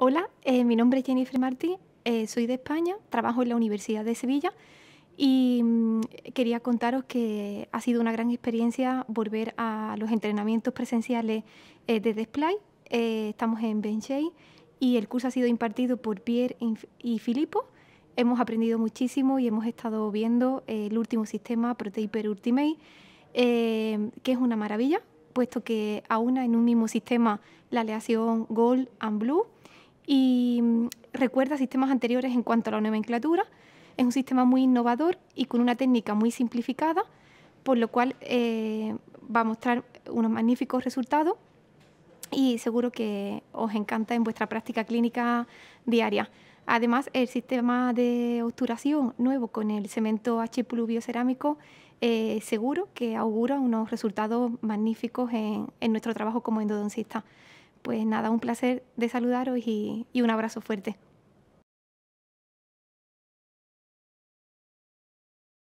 Hola, eh, mi nombre es Jennifer Martí, eh, soy de España, trabajo en la Universidad de Sevilla y mm, quería contaros que ha sido una gran experiencia volver a los entrenamientos presenciales eh, de Display. estamos en Benchey y el curso ha sido impartido por Pierre y Filippo. Hemos aprendido muchísimo y hemos estado viendo el último sistema Proteiper Ultimate, que es una maravilla, puesto que aúna en un mismo sistema la aleación Gold and Blue y mm, recuerda sistemas anteriores en cuanto a la nomenclatura. Es un sistema muy innovador y con una técnica muy simplificada, por lo cual eh, va a mostrar unos magníficos resultados y seguro que os encanta en vuestra práctica clínica diaria. Además, el sistema de obturación nuevo con el cemento H biocerámico eh, seguro que augura unos resultados magníficos en nuestro trabajo como endodoncista pues nada, un placer de saludaros y, y un abrazo fuerte.